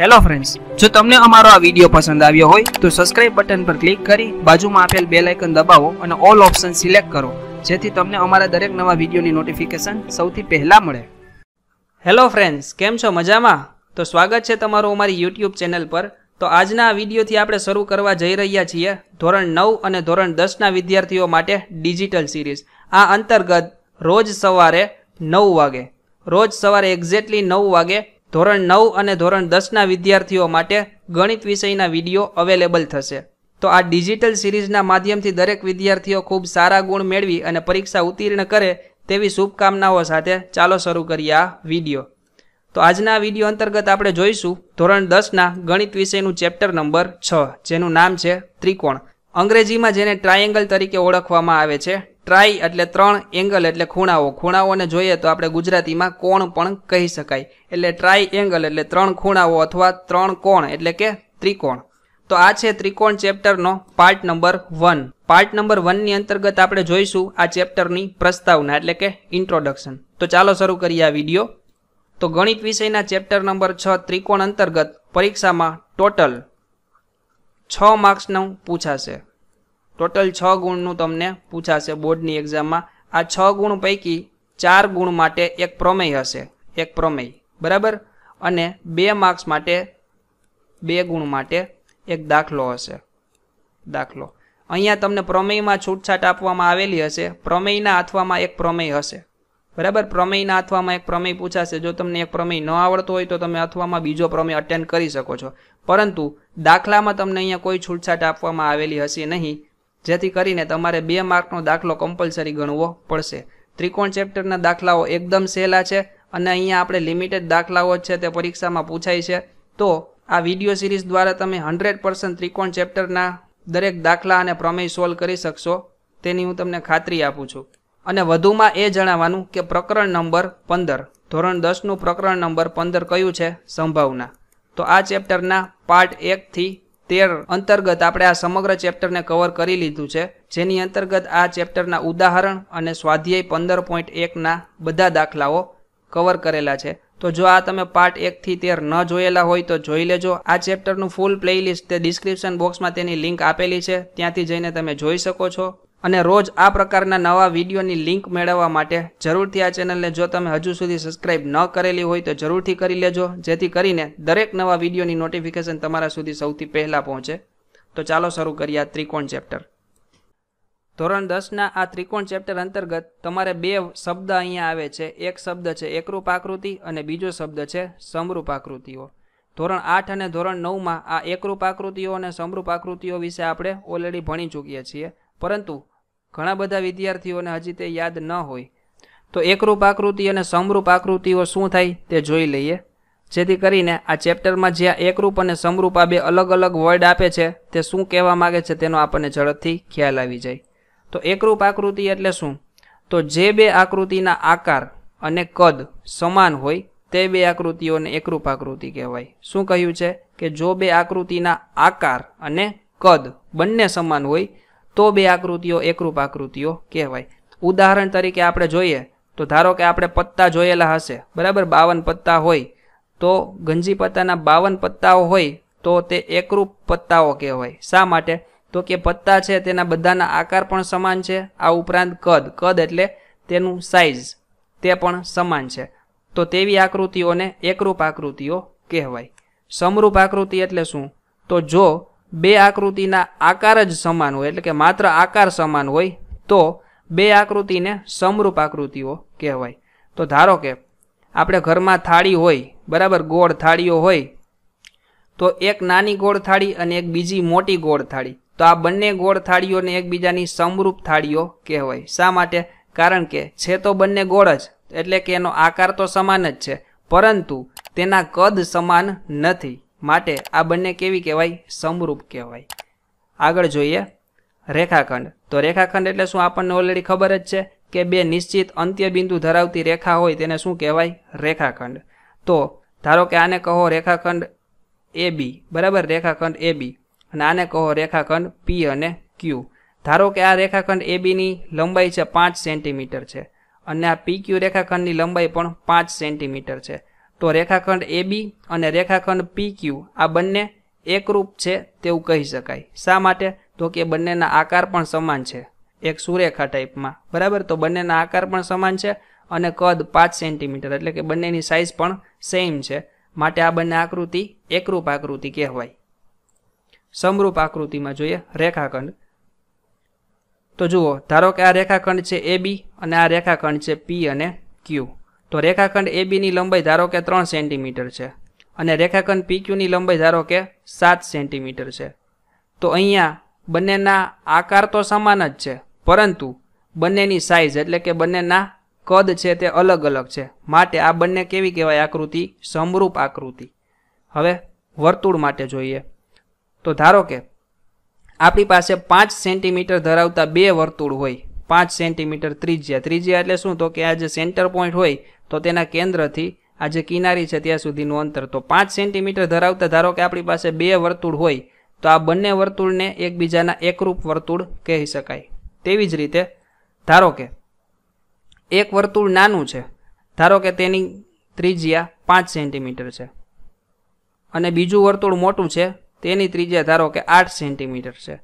hello friends જો તમને અમારો આ વિડીયો પસંદ આવ્યો હોય તો સબસ્ક્રાઇબ બટન પર ક્લિક કરી બાજુમાં આપેલ બે લાઇકન દબાવો અને ઓલ ઓપ્શન સિલેક્ટ કરો જેથી તમને અમારા દરેક નવા વિડીયોની નોટિફિકેશન સૌથી પહેલાં મળે હેલો ફ્રેન્ડ્સ કેમ છો મજામાં તો સ્વાગત છે તમારું અમારી યુટ્યુબ ચેનલ પર તો આજના આ વિડીયોથી આપણે શરૂ કરવા જઈ રહ્યા છીએ ધોરણ નવ અને ધોરણ દસના વિદ્યાર્થીઓ માટે ડિજિટલ સિરીઝ આ અંતર્ગત રોજ સવારે નવ વાગે રોજ સવારે એક્ઝેક્ટલી નવ વાગે ધોરણ નવ અને ધોરણ દસના વિદ્યાર્થીઓ માટે ગણિત વિષયના વિડીયો અવેલેબલ થશે તો આ ડિજિટલ સિરીઝના માધ્યમથી દરેક વિદ્યાર્થીઓ ખૂબ સારા ગુણ મેળવી અને પરીક્ષા ઉત્તીર્ણ કરે તેવી શુભકામનાઓ સાથે ચાલો શરૂ કરીએ આ વિડીયો તો આજના વિડીયો અંતર્ગત આપણે જોઈશું ધોરણ દસના ગણિત વિષયનું ચેપ્ટર નંબર છ જેનું નામ છે ત્રિકોણ અંગ્રેજીમાં જેને ટ્રાયેંગલ તરીકે ઓળખવામાં આવે છે ટ્રાય એટલે ત્રણ એંગલ એટલે ખૂણાઓ ખૂણાઓને જોઈએ તો આપણે ગુજરાતીમાં કોણ પણ કહી શકાય એટલે ટ્રાય એંગલ એટલે ત્રણ ખૂણાઓ અથવા ત્રણ કોણ એટલે કે ત્રિકોણ તો આ છે ત્રિકોણ ચેપ્ટરનો part number one part number વનની અંતર્ગત આપણે જોઈશું આ ચેપ્ટરની પ્રસ્તાવના એટલે કે ઇન્ટ્રોડક્શન તો ચાલો શરૂ કરીએ આ વિડીયો તો ગણિત વિષયના ચેપ્ટર નંબર છ ત્રિકોણ અંતર્ગત પરીક્ષામાં ટોટલ છ માર્ક્સનું પૂછાશે ટોટલ છ ગુણનું તમને પૂછાશે બોર્ડની એક્ઝામમાં આ છ ગુણ પૈકી ચાર ગુણ માટે એક પ્રમેય હશે એક પ્રમેય બરાબર અને બે માર્ક્સ માટે બે ગુણ માટે એક દાખલો હશે દાખલો અહીંયા તમને પ્રમેયમાં છૂટછાટ આપવામાં આવેલી હશે પ્રમેયના અથવામાં એક પ્રમેય હશે બરાબર પ્રમેયના અથવામાં એક પ્રમેય પૂછાશે જો તમને એક પ્રમેય ન આવડતો હોય તો તમે અથવામાં બીજો પ્રમેય અટેન્ડ કરી શકો છો પરંતુ દાખલામાં તમને અહીંયા કોઈ છૂટછાટ આપવામાં આવેલી હશે નહીં જેથી કરીને તમારે બે માર્કનો દાખલો કમ્પલસરી ગણવો પડશે ત્રિકોણ ચેપ્ટરના દાખલાઓ એકદમ સહેલા છે અને અહીંયા આપણે લિમિટેડ દાખલાઓ જ છે તે પરીક્ષામાં પૂછાય છે તો આ વિડીયો સિરીઝ દ્વારા તમે હંડ્રેડ પર્સન્ટ ત્રિકોણ ચેપ્ટરના દરેક દાખલા અને પ્રમેય સોલ્વ કરી શકશો તેની હું તમને ખાતરી આપું છું અને વધુમાં એ જણાવવાનું કે પ્રકરણ નંબર પંદર ધોરણ દસનું પ્રકરણ નંબર પંદર કયું છે સંભાવના તો આ ચેપ્ટરના પાર્ટ એકથી તેર અંતર્ગત આપણે આ સમગ્ર ચેપ્ટરને કવર કરી લીધું છે જેની અંતર્ગત આ ચેપ્ટરના ઉદાહરણ અને સ્વાધ્યાય પંદર પોઈન્ટ એકના બધા દાખલાઓ કવર કરેલા છે તો જો આ તમે પાર્ટ એકથી તેર ન જોયેલા હોય તો જોઈ લેજો આ ચેપ્ટરનું ફૂલ પ્લેલિસ્ટ તે ડિસ્ક્રિપ્શન બોક્સમાં તેની લિંક આપેલી છે ત્યાંથી જઈને તમે જોઈ શકો છો અને રોજ આ પ્રકારના નવા વિડીયોની લિંક મેળવવા માટે જરૂરથી આ ચેનલને જો તમે હજુ સુધી સબસ્ક્રાઇબ ન કરેલી હોય તો જરૂરથી કરી લેજો જેથી કરીને દરેક નવા વિડીયોની નોટિફિકેશન તમારા સુધી સૌથી પહેલાં પહોંચે તો ચાલો શરૂ કરીએ આ ત્રિકોણ ચેપ્ટર ધોરણ દસના આ ત્રિકોણ ચેપ્ટર અંતર્ગત તમારે બે શબ્દ અહીંયા આવે છે એક શબ્દ છે એકરૂપ આકૃતિ અને બીજો શબ્દ છે સમરૂપ આકૃતિઓ ધોરણ આઠ અને ધોરણ નવમાં આ એકરૂપ આકૃતિઓ અને સમરૂપ આકૃતિઓ વિશે આપણે ઓલરેડી ભણી ચૂકીએ છીએ પરંતુ ઘણા બધા વિદ્યાર્થીઓને હજી તે યાદ ન હોય તો એકરૂપ આકૃતિ અને સમરૂપ આકૃતિઓ શું થાય તે જોઈ લઈએ જેથી કરીને આ ચેપ્ટરમાં જ્યાં એકરૂપ અને સમરૂપ આ બે અલગ અલગ વર્ડ આપે છે તે શું કહેવા માગે છે તેનો આપણને ઝડપથી ખ્યાલ આવી જાય તો એકરૂપ આકૃતિ એટલે શું તો જે બે આકૃતિના આકાર અને કદ સમાન હોય તે બે આકૃતિઓને એકરૂપ આકૃતિ કહેવાય શું કહ્યું છે કે જો બે આકૃતિના આકાર અને કદ બંને સમાન હોય તો બે આકૃતિઓ એકરૂપ આકૃતિઓ કહેવાય ઉદાહરણ તરીકે આપણે જોઈએ તો ધારો કે આપણે પત્તા જોયેલા હશે બરાબર બાવન પત્તા હોય તો ગંજી પત્તાના બાવન પત્તાઓ હોય તો તે એકરૂપ પત્તાઓ કહેવાય શા માટે તો કે પત્તા છે તેના બધાના આકાર પણ સમાન છે આ ઉપરાંત કદ કદ એટલે તેનું સાઇઝ તે પણ સમાન છે તો તેવી આકૃતિઓને એકરૂપ આકૃતિઓ કહેવાય સમરૂપ આકૃતિ એટલે શું તો જો બે આકૃતિના આકાર જ સમાન હોય એટલે કે માત્ર આકાર સમાન હોય તો બે આકૃતિને સમરૂપ આકૃતિઓ કહેવાય તો ધારો કે આપણે ઘરમાં થાળી હોય બરાબર ગોળ થાળીઓ હોય તો એક નાની ગોળ થાળી અને એક બીજી મોટી ગોળ થાળી તો આ બંને ગોળ થાળીઓને એકબીજાની સમરૂપ થાળીઓ કહેવાય શા માટે કારણ કે છે તો બંને ગોળ જ એટલે કે એનો આકાર તો સમાન જ છે પરંતુ તેના કદ સમાન નથી માટે આ બંને કેવી કહેવાય સમરૂપ કહેવાય આગળ જોઈએ રેખાખંડ તો રેખાખંડ એટલે શું આપણને ઓલરેડી ખબર જ છે કે બે નિશ્ચિત અંત્યબિંદુ ધરાવતી રેખા હોય તેને શું કહેવાય રેખાખંડ તો ધારો કે આને કહો રેખાખંડ એ બી બરાબર રેખાખંડ એ બી અને આને કહો રેખાખંડ પી અને ક્યુ ધારો કે આ રેખાખંડ એ બીની લંબાઈ છે પાંચ સેન્ટીમીટર છે અને આ પી ક્યુ રેખાખંડની લંબાઈ પણ પાંચ સેન્ટીમીટર છે તો રેખાખંડ AB અને રેખાખંડ પી ક્યુ આ બંને એકરૂપ છે તેવું કહી શકાય શા માટે તો કે બંનેના આકાર પણ સમાન છે એક સુરેખા ટાઈપમાં બરાબર તો બંનેના આકાર પણ સમાન છે અને કદ પાંચ સેન્ટીમીટર એટલે કે બંનેની સાઇઝ પણ સેમ છે માટે આ બંને આકૃતિ એકરૂપ આકૃતિ કહેવાય સમરૂપ આકૃતિમાં જોઈએ રેખાખંડ તો જુઓ ધારો કે આ રેખાખંડ છે એ બી અને આ રેખાખંડ છે પી અને ક્યુ તો રેખાખંડ એ બીની લંબાઈ ધારો કે ત્રણ સેન્ટીમીટર છે અને રેખાખંડ પીક્યુની લંબાઈ ધારો કે સાત સેન્ટીમીટર છે તો અહીંયા બંનેના આકાર તો સમાન જ છે પરંતુ બંનેની સાઇઝ એટલે કે બંનેના કદ છે તે અલગ અલગ છે માટે આ બંને કેવી કહેવાય આકૃતિ સમરૂપ આકૃતિ હવે વર્તુળ માટે જોઈએ તો ધારો કે આપણી પાસે પાંચ સેન્ટીમીટર ધરાવતા બે વર્તુળ હોય પાંચ સેન્ટીમીટર ત્રિજ્યા ત્રિજ્યા એટલે શું તો કે આ જે સેન્ટર પોઈન્ટ હોય તો તેના કેન્દ્રથી આ જે કિનારી છે ત્યાં સુધીનું અંતર તો પાંચ સેન્ટીમીટર ધરાવતા ધારો કે આપણી પાસે બે વર્તુળ હોય તો આ બંને વર્તુળને એકબીજાના એકરૂપ વર્તુળ કહી શકાય તેવી જ રીતે ધારો કે એક વર્તુળ નાનું છે ધારો કે તેની ત્રિજ્યા પાંચ સેન્ટીમીટર છે અને બીજું વર્તુળ મોટું છે તેની ત્રિજ્યા ધારો કે આઠ સેન્ટીમીટર છે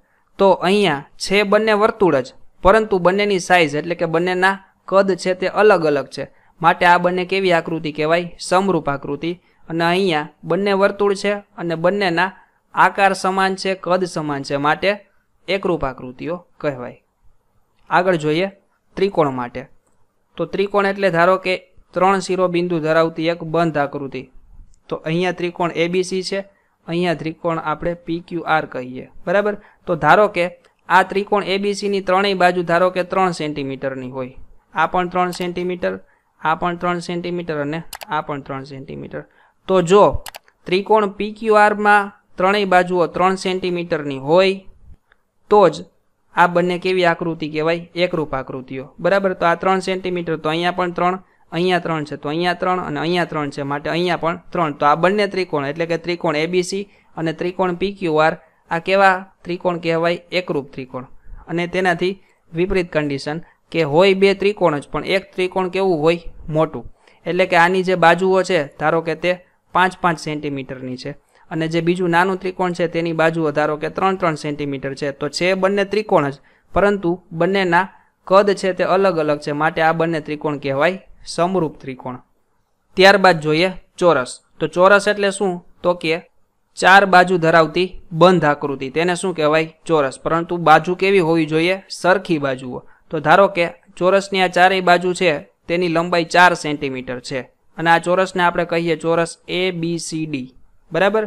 તો અહીંયા છે બંને વર્તુળ જ પરંતુ બંનેની સાઇઝ એટલે કે બંનેના કદ છે તે અલગ અલગ છે માટે આ બંને કેવી આકૃતિ કહેવાય સમરૂપ આકૃતિ અને અહીંયા બંને વર્તુળ છે અને બંનેના આકાર સમાન છે કદ સમાન છે માટે એકરૂપ આકૃતિઓ કહેવાય આગળ જોઈએ ત્રિકોણ માટે તો ત્રિકોણ એટલે ધારો કે ત્રણ શિરોબિંદુ ધરાવતી એક બંધ આકૃતિ તો અહીંયા ત્રિકોણ એબીસી છે અહીંયા ત્રિકોણ આપણે પીક્યુઆર કહીએ બરાબર તો ધારો કે આ ત્રિકોણ એબીસીની ત્રણેય બાજુ ધારો કે ત્રણ સેન્ટીમીટરની હોય આ પણ ત્રણ સેન્ટીમીટર આ પણ ત્રણ સેન્ટીમીટર અને આ પણ ત્રણ સેન્ટીમીટર તો જો ત્રિકોણ પીક્યુઆરમાં ત્રણેય બાજુઓ ત્રણ સેન્ટીમીટરની હોય તો જ આ બંને કેવી આકૃતિ કહેવાય એકરૂપ આકૃતિઓ બરાબર તો આ ત્રણ સેન્ટીમીટર તો અહીંયા પણ ત્રણ અહીંયા ત્રણ છે તો અહીંયા ત્રણ અને અહીંયા ત્રણ છે માટે અહીંયા પણ ત્રણ તો આ બંને ત્રિકોણ એટલે કે ત્રિકોણ એબીસી અને ત્રિકોણ પીક્યુઆર આ કેવા ત્રિકોણ કહેવાય એકરૂપ ત્રિકોણ અને તેનાથી વિપરીત કન્ડિશન કે હોય બે ત્રિકોણ જ પણ એક ત્રિકોણ કેવું હોય મોટું એટલે કે આની જે બાજુઓ છે ધારો કે તે પાંચ પાંચ સેન્ટીમીટરની છે અને જે બીજું નાનું ત્રિકોણ છે તેની બાજુઓ ધારો કે ત્રણ ત્રણ સેન્ટીમીટર છે તો છે બંને ત્રિકોણ જ પરંતુ બંનેના કદ છે તે અલગ અલગ છે માટે આ બંને ત્રિકોણ કહેવાય સમરૂપ ત્રિકોણ ત્યારબાદ જોઈએ ચોરસ તો ચોરસ એટલે શું તો કે ચાર બાજુ ધરાવતી બંધ આકૃતિ તેને શું કહેવાય ચોરસ પરંતુ બાજુ કેવી હોવી જોઈએ સરખી બાજુઓ તો ધારો કે ચોરસની આ ચારેય બાજુ છે તેની લંબાઈ ચાર સેન્ટીમીટર છે અને આ ચોરસને આપણે કહીએ ચોરસ એ બી સી ડી બરાબર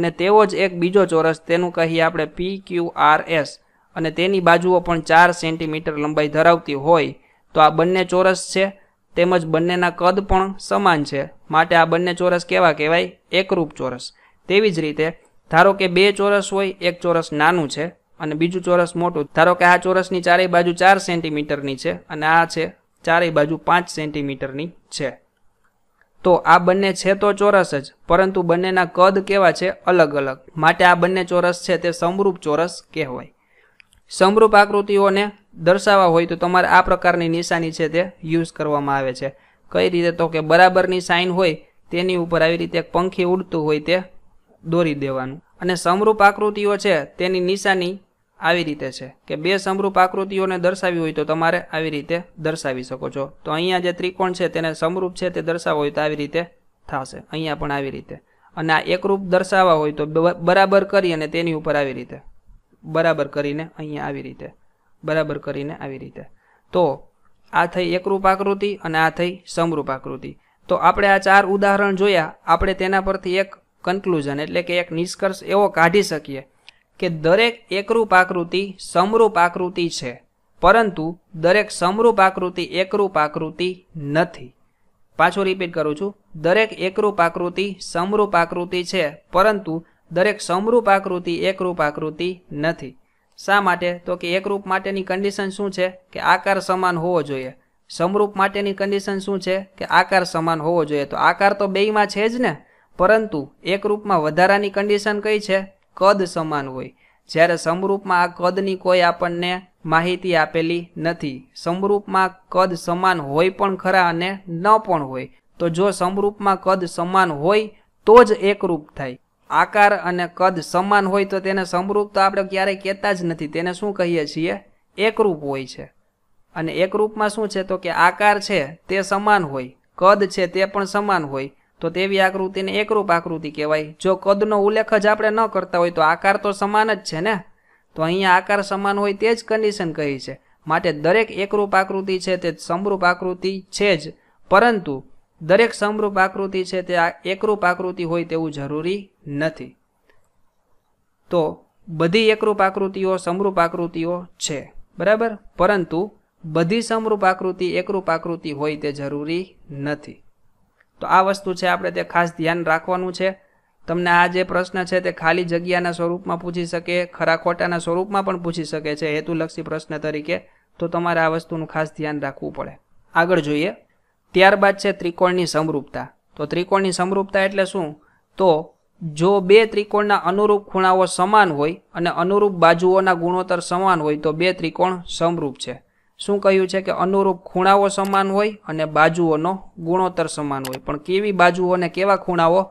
અને તેવો જ એક બીજો ચોરસ તેનું કહીએ આપણે પી ક્યુ આર એસ અને તેની બાજુઓ પણ ચાર સેન્ટીમીટર લંબાઈ ધરાવતી હોય તો આ બંને ચોરસ છે તેમજ બંનેના કદ પણ સમાન છે માટે આ બંને ચોરસ કેવા કહેવાય એકરૂપ ચોરસ તેવી જ રીતે ધારો કે બે ચોરસ હોય એક ચોરસ નાનું છે અને બીજું ચોરસ મોટું ધારો કે આ ચોરસની ચારેય બાજુ ચાર સેન્ટીમીટરની છે અને આ છે ચારેય બાજુ પાંચ સેન્ટીમીટરની છે તો આ બંને છે તો ચોરસ જ પરંતુ બંનેના કદ કેવા છે અલગ અલગ માટે આ બંને ચોરસ છે તે સમરૂપ ચોરસ કહેવાય સમરૂપ આકૃતિઓને દર્શાવવા હોય તો તમારે આ પ્રકારની નિશાની છે તે યુઝ કરવામાં આવે છે કઈ રીતે તો કે બરાબરની સાઇન હોય તેની ઉપર આવી રીતે એક પંખી ઉડતું હોય તે દોરી દેવાનું અને સમરૂપ આકૃતિઓ છે તેની નિશાની આવી રીતે છે કે બે સમરૂપ આકૃતિઓને દર્શાવી હોય તો તમારે આવી રીતે દર્શાવી શકો છો તો અહીંયા જે ત્રિકોણ છે તેને સમરૂપ છે તે દર્શાવવા હોય તો આવી રીતે થશે અહીંયા પણ આવી રીતે અને આ એકરૂપ દર્શાવવા હોય તો બરાબર કરી અને તેની ઉપર આવી રીતે બરાબર કરીને અહીંયા આવી રીતે બરાબર કરીને આવી રીતે તો આ થઈ એકરૂપ આકૃતિ અને આ થઈ સમરૂપ આકૃતિ તો આપણે આ ચાર ઉદાહરણ જોયા આપણે તેના પરથી એક કન્ક્લુઝન એટલે કે એક નિષ્કર્ષ એવો કાઢી શકીએ કે દરેક એકરૂપ આકૃતિ સમરૂપ આકૃતિ છે પરંતુ દરેક સમરૂપ આકૃતિ એકરૂપ આકૃતિ નથી પાછું રિપીટ કરું છું દરેક એકરૂપ આકૃતિ સમરૂપ આકૃતિ છે પરંતુ દરેક સમરૂપ આકૃતિ એકરૂપ આકૃતિ નથી શા માટે તો કે એકરૂપ માટેની કન્ડિશન શું છે કે આકાર સમાન હોવો જોઈએ સમરૂપ માટેની કન્ડિશન શું છે કે આકાર સમાન હોવો જોઈએ તો આકાર તો બેયમાં છે જ ને પરંતુ એકરૂપમાં વધારાની કન્ડિશન કઈ છે કદ સમાન હોય જ્યારે સમરૂપમાં આ કદની કોઈ આપણને માહિતી આપેલી નથી સમરૂપમાં કદ સમાન હોય પણ ખરા અને ન પણ હોય તો જો સમરૂપમાં કદ સમાન હોય તો જ એકરૂપ થાય આકાર અને કદ સમાન હોય તો તેને સમરૂપ તો આપણે ક્યારેય કહેતા જ નથી તેને શું કહીએ છીએ એકરૂપ હોય છે અને એકરૂપમાં શું છે તો કે આકાર છે તે સમાન હોય કદ છે તે પણ સમાન હોય તો તેવી આકૃતિને એકરૂપ આકૃતિ કહેવાય જો કદનો ઉલ્લેખ જ આપણે ન કરતા હોય તો આકાર તો સમાન જ છે ને તો અહીંયા આકાર સમાન હોય તે જ કન્ડિશન કહી છે માટે દરેક એકરૂપ આકૃતિ છે તે સમરૂપ આકૃતિ છે જ પરંતુ દરેક સમરૂપ આકૃતિ છે તે આ એકરૂપ આકૃતિ હોય તેવું જરૂરી નથી તો બધી એકરૂપ આકૃતિઓ સમરૂપ આકૃતિઓ છે બરાબર પરંતુ બધી સમરૂપ આકૃતિ એકરૂપ આકૃતિ હોય તે જરૂરી નથી તો આ વસ્તુ છે આપણે તે ખાસ ધ્યાન રાખવાનું છે તમને આ જે પ્રશ્ન છે તે ખાલી જગ્યાના સ્વરૂપમાં પૂછી શકે ખરા ખોટાના સ્વરૂપમાં પણ પૂછી શકે છે હેતુલક્ષી પ્રશ્ન તરીકે તો તમારે આ વસ્તુનું ખાસ ધ્યાન રાખવું પડે આગળ જોઈએ ત્યારબાદ છે ત્રિકોણની સમરૂપતા તો ત્રિકોણની સમરૂપતા એટલે શું તો જો બે ત્રિકોણના અનુરૂપ ખૂણાઓ સમાન હોય અને અનુરૂપ બાજુઓના ગુણોત્તર સમાન હોય તો બે ત્રિકોણ સમરૂપ છે શું કહ્યું છે કે અનુરૂપ ખૂણાઓ સમાન હોય અને બાજુઓનો ગુણોત્તર સમાન હોય પણ કેવી બાજુઓ અને કેવા ખૂણાઓ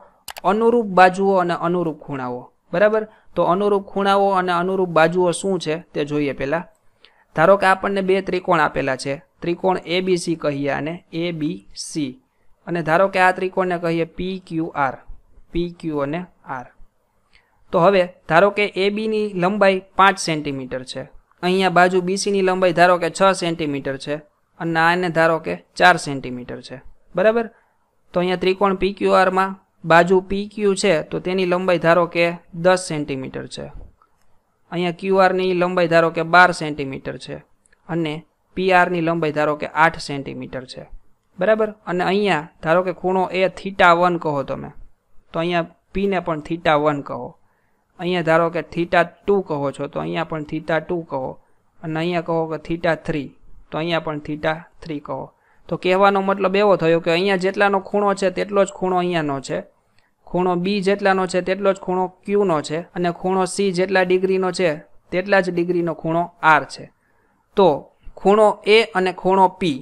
અનુરૂપ બાજુઓ અને અનુરૂપ ખૂણાઓ બરાબર તો અનુરૂપ ખૂણાઓ અને અનુરૂપ બાજુઓ શું છે તે જોઈએ પહેલાં ધારો કે આપણને બે ત્રિકોણ આપેલા છે ત્રિકોણ એ બી સી કહીએ આને એ બી સી અને ધારો કે આ ત્રિકોણને કહીએ પી ક્યુ આર પી ક્યુ અને આર તો હવે ધારો કે એ બીની લંબાઈ પાંચ સેન્ટીમીટર છે અહીંયા બાજુ બીસીની લંબાઈ ધારો કે છ સેન્ટીમીટર છે અને આને ધારો કે ચાર સેન્ટીમીટર છે બરાબર તો અહીંયા ત્રિકોણ પીક્યુઆરમાં બાજુ પીક્યુ છે તો તેની લંબાઈ ધારો કે દસ સેન્ટીમીટર છે અહીંયા ક્યુઆરની લંબાઈ ધારો કે બાર સેન્ટીમીટર છે અને પીઆરની લંબાઈ ધારો કે આઠ સેન્ટીમીટર છે બરાબર અને અહીંયા ધારો કે ખૂણો એ થીટા વન કહો તમે તો અહીંયા પીને પણ થીટા વન કહો અહીંયા ધારો કે થીટા ટુ કહો છો તો અહીંયા પણ થીટા ટુ કહો અને અહીંયા કહો કે થીટા થ્રી તો અહીંયા પણ થીટા થ્રી કહો તો કહેવાનો મતલબ એવો થયો કે અહીંયા જેટલાનો ખૂણો છે તેટલો જ ખૂણો અહીંયાનો છે ખૂણો બી જેટલાનો છે તેટલો જ ખૂણો ક્યુનો છે અને ખૂણો સી જેટલા ડિગ્રીનો છે તેટલા જ ડિગ્રીનો ખૂણો આર છે તો ખૂણો એ અને ખૂણો પી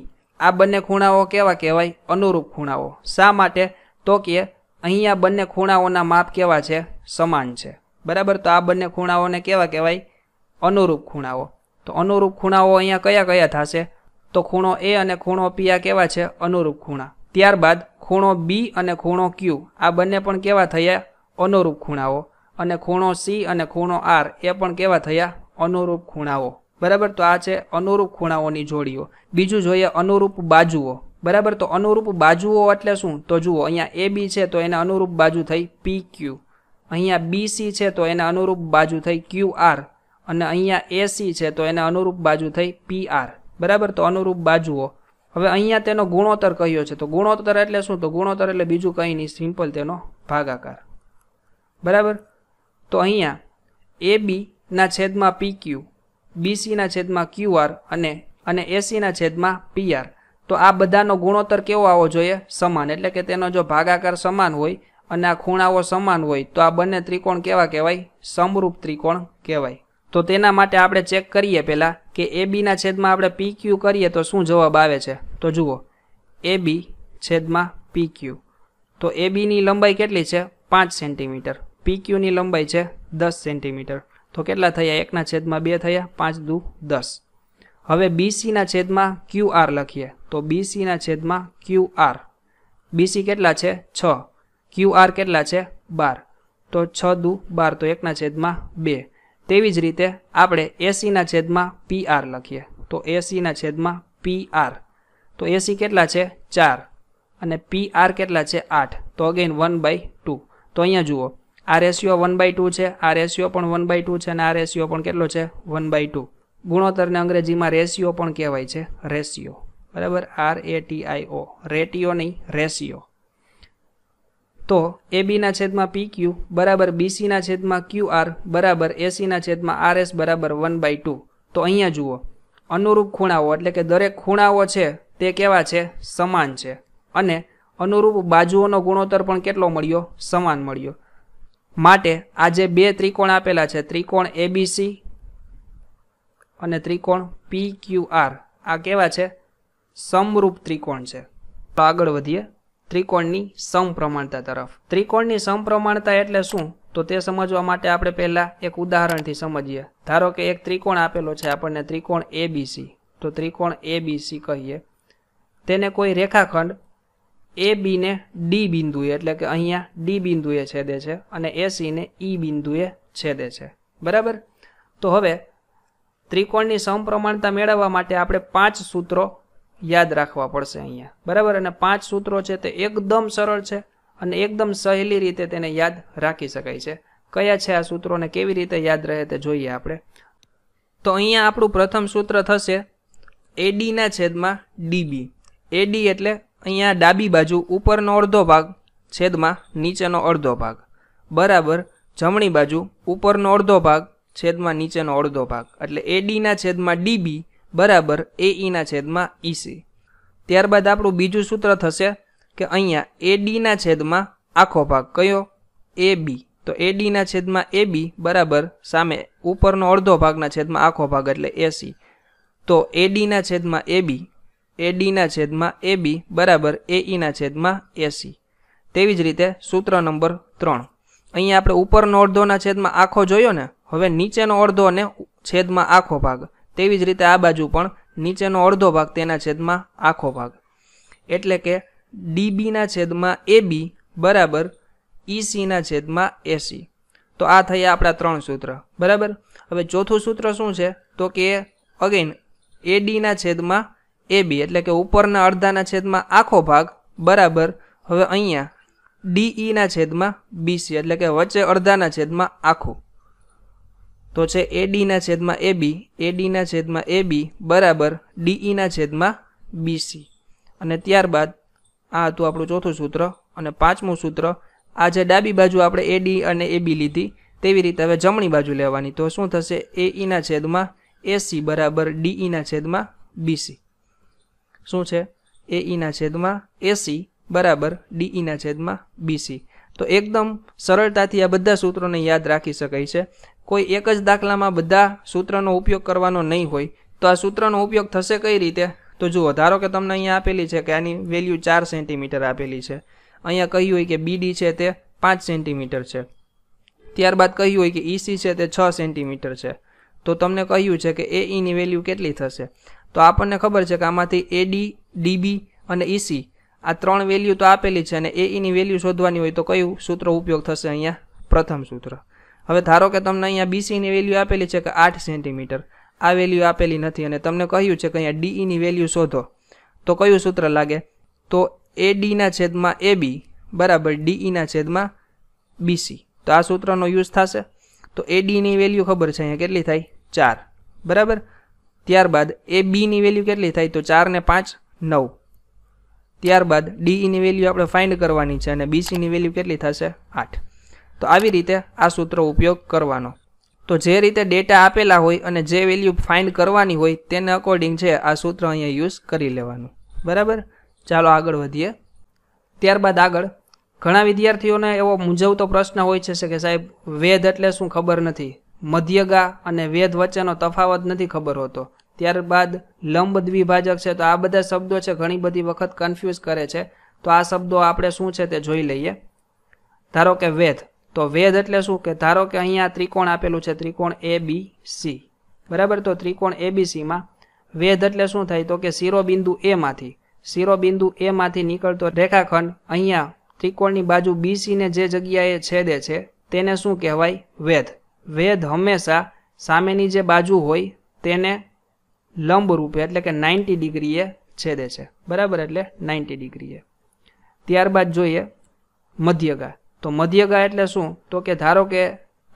આ બંને ખૂણાઓ કેવા કહેવાય અનુરૂપ ખૂણાઓ શા માટે તો કે અહીંયા બંને ખૂણાઓના માપ કેવા છે સમાન છે બરાબર તો આ બંને ખૂણાઓને કેવા કહેવાય અનુરૂપ ખૂણાઓ તો અનુરૂપ ખૂણાઓ અહીંયા કયા કયા થશે તો ખૂણો એ અને ખૂણો પી આ કેવા છે અનુરૂપ ખૂણા ત્યારબાદ ખૂણો બી અને ખૂણો ક્યુ આ બંને પણ કેવા થયા અનુરૂપ ખૂણાઓ અને ખૂણો સી અને ખૂણો આર એ પણ કેવા થયા અનુરૂપ ખૂણાઓ બરાબર તો આ છે અનુરૂપ ખૂણાઓની જોડીઓ બીજું જોઈએ અનુરૂપ બાજુઓ બરાબર તો અનુરૂપ બાજુઓ એટલે શું તો જુઓ અહીંયા એ બી છે તો એને અનુરૂપ બાજુ થઈ પી ક્યુ અહીંયા બીસી છે તો એને અનુરૂપ બાજુ થઈ ક્યુ અને અહીંયા એસી છે તો એને અનુરૂપ બાજુ થઈ પી બરાબર તો અનુરૂપ બાજુઓ હવે અહીંયા તેનો ગુણોત્તર કહ્યો છે તો ગુણોત્તર એટલે શું તો ગુણોત્તર એટલે બીજું કંઈ નહીં સિમ્પલ તેનો ભાગાકાર બરાબર તો અહીંયા એ બીના છેદમાં પી ક્યુ બીસીના છેદમાં ક્યુ આર અને અને એસીના છેદમાં પીઆર તો આ બધાનો ગુણોત્તર કેવો આવવો જોઈએ સમાન એટલે કે તેનો જો ભાગાકાર સમાન હોય અને આ ખૂણાઓ સમાન હોય તો આ બંને ત્રિકોણ કેવા કહેવાય સમરૂપ ત્રિકોણ કહેવાય તો તેના માટે આપણે ચેક કરીએ પહેલાં કે એ બીના છેદમાં આપણે પી ક્યુ કરીએ તો શું જવાબ આવે છે તો જુઓ એ બી છેદમાં પી ક્યુ તો એ બીની લંબાઈ કેટલી છે પાંચ સેન્ટીમીટર પી ક્યુની લંબાઈ છે દસ સેન્ટીમીટર તો કેટલા થયા એકના છેદમાં બે થયા પાંચ દુ દસ હવે બીસીના છેદમાં ક્યુ આર લખીએ તો બીસીના છેદમાં ક્યુ આર બીસી કેટલા છે છ ક્યુ આર કેટલા છે બાર તો છ દુ બાર તો એકના છેદમાં બે તેવી જ રીતે આપણે એસીના છેદમાં પી આર લખીએ તો એસીના છેદમાં પી આર તો એસી કેટલા છે ચાર અને પી આર કેટલા છે આઠ તો અગેન વન બાય ટુ તો અહીંયા જુઓ આ રેશિયો વન બાય ટુ છે આ રેશિયો પણ વન બાય ટુ છે અને આ રેશિયો પણ કેટલો છે વન બાય ટુ ગુણોત્તરને અંગ્રેજીમાં રેશિયો પણ કહેવાય છે રેશિયો બરાબર R A T I O ratio નહીં રેશિયો તો એ બીના છેદમાં પી ક્યુ બરાબર બીસીના છેદમાં ક્યુ આર બરાબર એસીના છેદમાં આર એસ બરાબર વન બાય ટુ તો અહીંયા જુઓ અનુરૂપ ખૂણાઓ એટલે કે દરેક ખૂણાઓ છે તે કેવા છે સમાન છે અને અનુરૂપ બાજુઓનો ગુણોત્તર પણ કેટલો મળ્યો સમાન મળ્યો માટે આ જે બે ત્રિકોણ આપેલા છે ત્રિકોણ એબીસી અને ત્રિકોણ પી ક્યુ આર આ કેવા છે સમરૂપ ત્રિકોણ છે તો આગળ વધીએ ત્રિકોણની સમપ્રમાણતા તરફ ત્રિકોણની સમપ્રમાણતા એટલે શું તો તે સમજવા માટે આપણે પહેલાં એક ઉદાહરણથી સમજીએ ધારો કે એક ત્રિકોણ આપેલો છે આપણને ત્રિકોણ એબીસી તો ત્રિકોણ એબીસી કહીએ તેને કોઈ રેખાખંડ એ બીને ડી બિંદુએ એટલે કે અહીંયા ડી બિંદુએ છેદે છે અને એસીને ઈ e બિંદુએ છેદે છે બરાબર તો હવે ત્રિકોણની સમપ્રમાણતા મેળવવા માટે આપણે પાંચ સૂત્રો યાદ રાખવા પડશે અહીંયા બરાબર અને પાંચ સૂત્રો છે તે એકદમ સરળ છે અને એકદમ સહેલી રીતે તેને યાદ રાખી શકાય છે કયા છે આ સૂત્રોને કેવી રીતે યાદ રહે તે જોઈએ આપણે તો અહીંયા આપણું પ્રથમ સૂત્ર થશે એડીના છેદમાં ડીબી એડી એટલે અહીંયા ડાબી બાજુ ઉપરનો અડધો ભાગ છેદમાં નીચેનો અડધો ભાગ બરાબર જમણી બાજુ ઉપરનો અડધો ભાગ છેદમાં નીચેનો અડધો ભાગ એટલે એડીના છેદમાં ડીબી બરાબર એ ઈના e છેદમાં ઈસી e ત્યારબાદ આપણું બીજું સૂત્ર થશે કે અહીંયા એ ડીના છેદમાં આખો ભાગ કયો એ બી તો એ ડીના છેદમાં એ બી બરાબર સામે ઉપરનો અડધો ભાગના છેદમાં આખો ભાગ એટલે એસી તો એ ડીના છેદમાં એ બી એ ડીના છેદમાં એ બી બરાબર એ ઈના e છેદમાં એસી તેવી જ રીતે સૂત્ર નંબર ત્રણ અહીંયા આપણે ઉપરનો અડધોના છેદમાં આખો જોયો ને હવે નીચેનો અડધો અને છેદમાં આખો ભાગ તેવી જ રીતે આ બાજુ પણ નીચેનો અડધો ભાગ તેના છેદમાં આખો ભાગ એટલે કે ડીબીના છેદમાં એ બી બરાબર ઈસીના છેદમાં એસી તો આ થયા આપણા ત્રણ સૂત્ર બરાબર હવે ચોથું સૂત્ર શું છે તો કે અગેન એડીના છેદમાં એ બી એટલે કે ઉપરના અડધાના છેદમાં આખો ભાગ બરાબર હવે અહીંયા ડીઈના છેદમાં બીસી એટલે કે વચ્ચે અડધાના છેદમાં આખું તો છે એ ડીના છેદમાં એ બી એ ડીના છેદમાં એ બી બરાબર ડીઈના છેદમાં બીસી અને ત્યારબાદ આ હતું આપણું ચોથું સૂત્ર અને પાંચમું સૂત્ર આ જે ડાબી બાજુ આપણે એ ડી અને એ બી લીધી તેવી રીતે હવે જમણી બાજુ લેવાની તો શું થશે એ ઈના છેદમાં એસી બરાબર ડીઈના છેદમાં બીસી શું છે એ ઈના છેદમાં એસી બરાબર ડીઈના છેદમાં બીસી તો એકદમ સરળતાથી આ બધા સૂત્રોને યાદ રાખી શકાય છે કોઈ એક જ દાખલામાં બધા સૂત્રનો ઉપયોગ કરવાનો નહીં હોય તો આ સૂત્રનો ઉપયોગ થશે કઈ રીતે તો જુઓ ધારો કે તમને અહીંયા આપેલી છે કે આની વેલ્યુ ચાર સેન્ટીમીટર આપેલી છે અહીંયા કહ્યું હોય કે બીડી છે તે પાંચ સેન્ટીમીટર છે ત્યારબાદ કહ્યું હોય કે ઈસી e છે તે છ સેન્ટીમીટર છે તો તમને કહ્યું છે કે એ ઈની e વેલ્યુ કેટલી થશે તો આપણને ખબર છે કે આમાંથી એડી ડીબી અને ઈસી e આ ત્રણ વેલ્યુ તો આપેલી છે અને એ ઈની વેલ્યુ શોધવાની હોય તો કયું સૂત્ર ઉપયોગ થશે અહીંયા પ્રથમ સૂત્ર હવે ધારો કે તમને અહીંયા બીસીની વેલ્યુ આપેલી છે કે આઠ સેન્ટીમીટર આ વેલ્યુ આપેલી નથી અને તમને કહ્યું છે કે અહીંયા ડીઈની e વેલ્યુ શોધો તો કયું સૂત્ર લાગે તો એ ડીના છેદમાં એ બી બરાબર ડીઈના e છેદમાં બીસી તો આ સૂત્રનો યુઝ થશે તો એ ડીની વેલ્યુ ખબર છે અહીંયા કેટલી થાય ચાર બરાબર ત્યારબાદ એ બીની વેલ્યુ કેટલી થાય તો ચાર ને પાંચ નવ ત્યારબાદ ડીઈની e વેલ્યુ આપણે ફાઇન્ડ કરવાની છે અને બીસીની વેલ્યુ કેટલી થશે આઠ તો આવી રીતે આ સૂત્ર ઉપયોગ કરવાનો તો જે રીતે ડેટા આપેલા હોય અને જે વેલ્યુ ફાઇન્ડ કરવાની હોય તેને અકોર્ડિંગ છે આ સૂત્ર અહીંયા યુઝ કરી લેવાનું બરાબર ચાલો આગળ વધીએ ત્યારબાદ આગળ ઘણા વિદ્યાર્થીઓને એવો મૂંઝવતો પ્રશ્ન હોય છે કે સાહેબ વેદ એટલે શું ખબર નથી મધ્યગા અને વેદ વચ્ચેનો તફાવત નથી ખબર હોતો ત્યારબાદ લંબ દ્વિભાજક છે તો આ બધા શબ્દો છે ઘણી બધી વખત કન્ફ્યુઝ કરે છે તો આ શબ્દો આપણે શું છે તે જોઈ લઈએ ધારો કે વેદ તો વેદ એટલે શું કે ધારો કે અહીંયા ત્રિકોણ આપેલું છે ત્રિકોણ એ બી સી બરાબર તો ત્રિકોણ એ બી સીમાં વેદ એટલે શું થાય તો કે શિરોબિંદુ એમાંથી શિરોબિંદુ એમાંથી નીકળતો રેખાખંડ અહીંયા ત્રિકોણની બાજુ બીસીને જે જગ્યાએ છેદે છે તેને શું કહેવાય વેદ વેધ હંમેશા સામેની જે બાજુ હોય તેને લંબ રૂપે એટલે કે નાઇન્ટી ડિગ્રીએ છેદે છે બરાબર એટલે નાઇન્ટી ડિગ્રીએ ત્યારબાદ જોઈએ મધ્યગા તો મધ્યગા એટલે શું તો કે ધારો કે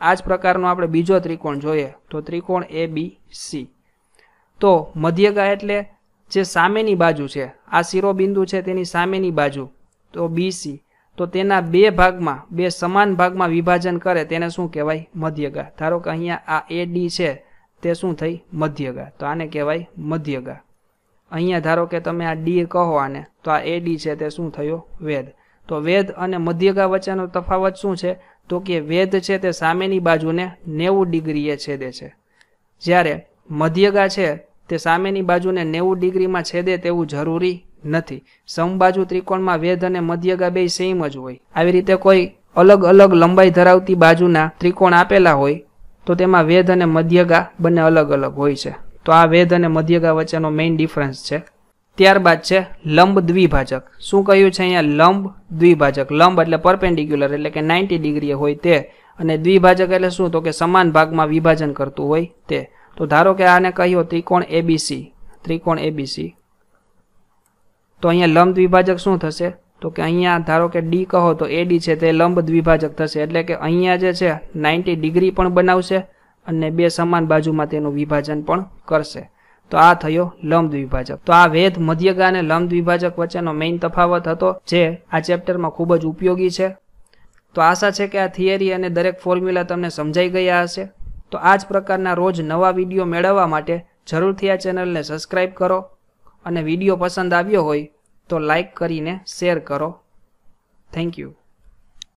આ જ પ્રકારનો આપણે બીજો ત્રિકોણ જોઈએ તો ત્રિકોણ એ બી સી તો મધ્યગા એટલે જે સામેની બાજુ છે આ શિરોબિંદુ છે તેની સામેની બાજુ તો બીસી તો તેના બે ભાગમાં બે સમાન ભાગમાં વિભાજન કરે તેને શું કહેવાય મધ્યગા ધારો કે અહીંયા આ એ ડી છે તે શું થઈ મધ્યગા તો આને કહેવાય મધ્યગા અહીંયા ધારો કે તમે આ ડી કહો આને તો આ એ ડી છે તે શું થયો વેદ તો વેદ અને મધ્યગા વચ્ચેનો તફાવત શું છે તો કે વેદ છે તે સામેની બાજુને નેવું ડિગ્રીએ છેદે છે જ્યારે મધ્યગા છે તે સામેની બાજુને નેવું ડિગ્રીમાં છેદે તેવું જરૂરી નથી સમબાજુ ત્રિકોણમાં વેદ અને મધ્યગા બે સેમ જ હોય આવી રીતે કોઈ અલગ અલગ લંબાઈ ધરાવતી બાજુના ત્રિકોણ આપેલા હોય તો તેમાં વેદ અને મધ્યગા બંને અલગ અલગ હોય છે તો આ વેદ અને મધ્યગા વચ્ચેનો મેઇન ડિફરન્સ છે ત્યારબાદ છે લંબ દ્વિભાજક શું કહ્યું છે અહીંયા લંબ દ્વિભાજક લંબ એટલે પરપેન્ડિક્યુલર એટલે કે નાઇન્ટી ડિગ્રીએ હોય તે અને દ્વિભાજક એટલે શું તો કે સમાન ભાગમાં વિભાજન કરતું હોય તે તો ધારો કે આને કહ્યો ત્રિકોણ એબીસી ત્રિકોણ એબીસી તો અહીંયા લંબ દ્વિભાજક શું થશે તો કે અહીંયા ધારો કે ડી કહો તો એડી છે તે લંબ દ્વિભાજક થશે એટલે કે અહીંયા જે છે નાઇન્ટી ડિગ્રી પણ બનાવશે અને બે સમાન બાજુમાં તેનું વિભાજન પણ કરશે તો આ થયો લંબ દ્વિભાજક તો આ વેધ મધ્યગા અને લંબ દ્વિભાજક વચ્ચેનો મેઇન તફાવત હતો જે આ ચેપ્ટરમાં ખૂબ જ ઉપયોગી છે તો આશા છે કે આ થિયરી અને દરેક ફોર્મ્યુલા તમને સમજાઈ ગયા હશે તો આ જ પ્રકારના રોજ નવા વિડીયો મેળવવા માટે જરૂરથી આ ચેનલને સબસ્ક્રાઇબ કરો અને વિડીયો પસંદ આવ્યો હોય તો લાઈક કરીને શેર કરો થેન્ક યુ